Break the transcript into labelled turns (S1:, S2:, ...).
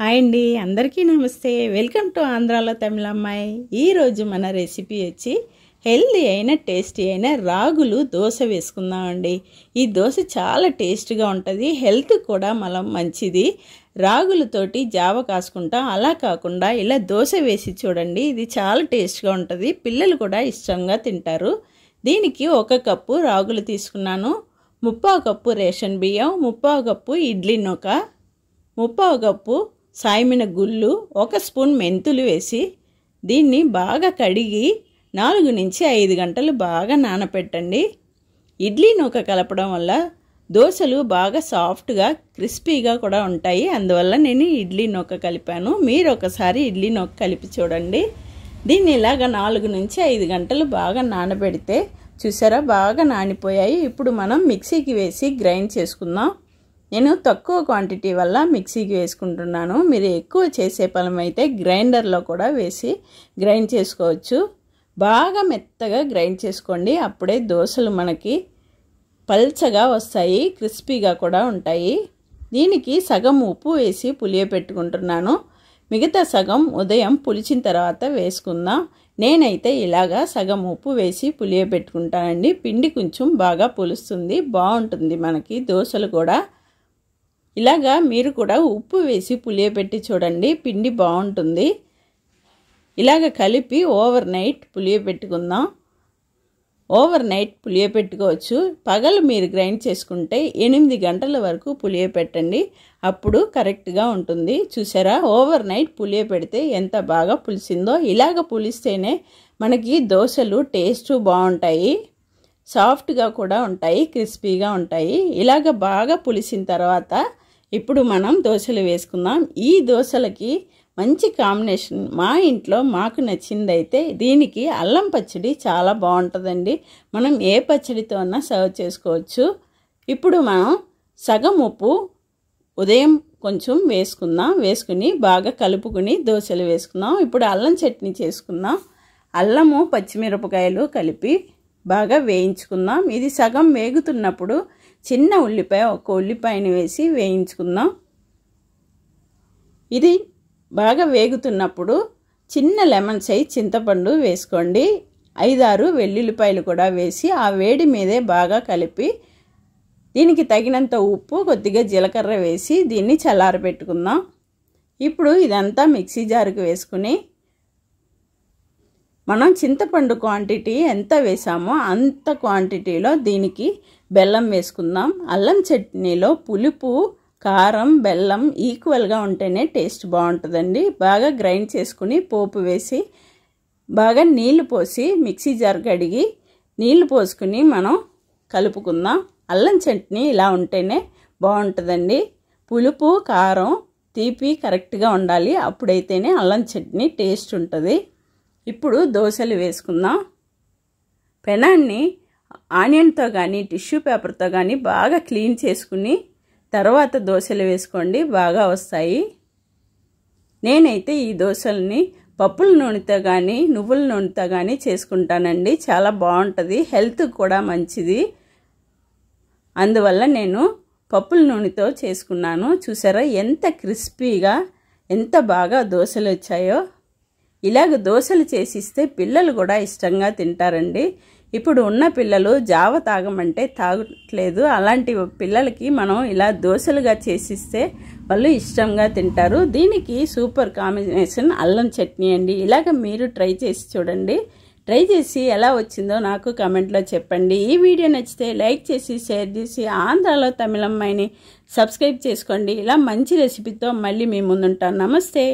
S1: hi అండి అందరికీ నమస్తే వెల్కమ్ టు ఆంధ్రాలో తమిళ అమ్మాయి ఈరోజు మన రెసిపీ వచ్చి హెల్దీ అయిన టేస్టీ అయిన రాగులు దోశ వేసుకుందామండి ఈ దోశ చాలా టేస్ట్గా ఉంటుంది హెల్త్ కూడా మనం మంచిది రాగులతోటి జావ కాసుకుంటాం అలా కాకుండా ఇలా దోశ వేసి చూడండి ఇది చాలా టేస్ట్గా ఉంటుంది పిల్లలు కూడా ఇష్టంగా తింటారు దీనికి ఒక కప్పు రాగులు తీసుకున్నాను ముప్పావు కప్పు రేషన్ బియ్యం ముప్పావు కప్పు ఇడ్లీ నొక ముప్పావు కప్పు సాయమిన గుళ్ళు ఒక స్పూన్ మెంతులు వేసి దీన్ని బాగా కడిగి నాలుగు నుంచి ఐదు గంటలు బాగా నానపెట్టండి ఇడ్లీ నూక కలపడం వల్ల దోశలు బాగా సాఫ్ట్గా క్రిస్పీగా కూడా ఉంటాయి అందువల్ల నేను ఇడ్లీ నూక కలిపాను మీరు ఒకసారి ఇడ్లీ నూక కలిపి చూడండి దీన్ని ఇలాగ నాలుగు నుంచి ఐదు గంటలు బాగా నానబెడితే చూసారా బాగా నానిపోయాయి ఇప్పుడు మనం మిక్సీకి వేసి గ్రైండ్ చేసుకుందాం నేను తక్కువ క్వాంటిటీ వల్ల మిక్సీకి వేసుకుంటున్నాను మీరు ఎక్కువ చేసే అయితే గ్రైండర్లో కూడా వేసి గ్రైండ్ చేసుకోవచ్చు బాగా మెత్తగా గ్రైండ్ చేసుకోండి అప్పుడే దోశలు మనకి పల్చగా వస్తాయి క్రిస్పీగా కూడా ఉంటాయి దీనికి సగం ఉప్పు వేసి పెట్టుకుంటున్నాను మిగతా సగం ఉదయం పులిచిన తర్వాత వేసుకుందాం నేనైతే ఇలాగా సగం ఉప్పు వేసి పులియబెట్టుకుంటానండి పిండి కొంచెం బాగా పులుస్తుంది బాగుంటుంది మనకి దోశలు కూడా ఇలాగా మీరు కూడా ఉప్పు వేసి పులియబెట్టి చూడండి పిండి బాగుంటుంది ఇలాగ కలిపి ఓవర్ నైట్ పులియబెట్టుకుందాం ఓవర్ నైట్ పులియబెట్టుకోవచ్చు పగలు మీరు గ్రైండ్ చేసుకుంటే ఎనిమిది గంటల వరకు పులియబెట్టండి అప్పుడు కరెక్ట్గా ఉంటుంది చూసారా ఓవర్ నైట్ పులియబెడితే ఎంత బాగా పులిసిందో ఇలాగ పులిస్తేనే మనకి దోశలు టేస్ట్ బాగుంటాయి సాఫ్ట్గా కూడా ఉంటాయి క్రిస్పీగా ఉంటాయి ఇలాగ బాగా పులిసిన తర్వాత ఇప్పుడు మనం దోశలు వేసుకుందాం ఈ దోశలకి మంచి కాంబినేషన్ మా ఇంట్లో మాకు నచ్చిందైతే దీనికి అల్లం పచ్చడి చాలా బాగుంటుందండి మనం ఏ పచ్చడితో అన్నా సర్వ్ చేసుకోవచ్చు ఇప్పుడు మనం సగం ఉప్పు ఉదయం కొంచెం వేసుకుందాం వేసుకుని బాగా కలుపుకుని దోశలు వేసుకుందాం ఇప్పుడు అల్లం చట్నీ చేసుకుందాం అల్లము పచ్చిమిరపకాయలు కలిపి బాగా వేయించుకుందాం ఇది సగం వేగుతున్నప్పుడు చిన్న ఉల్లిపాయ ఒక ఉల్లిపాయని వేసి వేయించుకుందాం ఇది బాగా వేగుతున్నప్పుడు చిన్న లెమన్ సైజ్ చింతపండు వేసుకోండి ఐదారు వెల్లుల్లిపాయలు కూడా వేసి ఆ వేడి మీదే బాగా కలిపి దీనికి తగినంత ఉప్పు కొద్దిగా జీలకర్ర వేసి దీన్ని చల్లారబెట్టుకుందాం ఇప్పుడు ఇదంతా మిక్సీ జారుకు వేసుకుని మనం చింతపండు క్వాంటిటీ ఎంత వేసామో అంత క్వాంటిటీలో దీనికి బెల్లం వేసుకుందాం అల్లం చట్నీలో పులుపు కారం బెల్లం ఈక్వల్గా ఉంటేనే టేస్ట్ బాగుంటుందండి బాగా గ్రైండ్ చేసుకుని పోపు వేసి బాగా నీళ్లు పోసి మిక్సీ జార్ కడిగి నీళ్లు పోసుకుని మనం కలుపుకుందాం అల్లం చట్నీ ఇలా ఉంటేనే బాగుంటుందండి పులుపు కారం తీపి కరెక్ట్గా ఉండాలి అప్పుడైతేనే అల్లం చట్నీ టేస్ట్ ఉంటుంది ఇప్పుడు దోశలు వేసుకుందాం పెనాన్ని ఆనియన్తో కానీ టిష్యూ పేపర్తో కానీ బాగా క్లీన్ చేసుకుని తర్వాత దోశలు వేసుకోండి బాగా వస్తాయి నేనైతే ఈ దోశల్ని పప్పుల నూనెతో కానీ నువ్వుల నూనెతో కానీ చేసుకుంటానండి చాలా బాగుంటుంది హెల్త్ కూడా మంచిది అందువల్ల నేను పప్పుల నూనెతో చేసుకున్నాను చూసారా ఎంత క్రిస్పీగా ఎంత బాగా దోశలు వచ్చాయో ఇలాగ దోశలు చేసిస్తే పిల్లలు కూడా ఇష్టంగా తింటారండి ఇప్పుడు ఉన్న పిల్లలు జావ తాగమంటే తాగట్లేదు అలాంటి పిల్లలకి మనం ఇలా దోశలుగా చేసిస్తే వాళ్ళు ఇష్టంగా తింటారు దీనికి సూపర్ కాంబినేషన్ అల్లం చట్నీ అండి ఇలాగ మీరు ట్రై చేసి చూడండి ట్రై చేసి ఎలా వచ్చిందో నాకు కమెంట్లో చెప్పండి ఈ వీడియో నచ్చితే లైక్ చేసి షేర్ చేసి ఆంధ్రాలో తమిళమ్మాయిని సబ్స్క్రైబ్ చేసుకోండి ఇలా మంచి రెసిపీతో మళ్ళీ మీ ముందుంటాను నమస్తే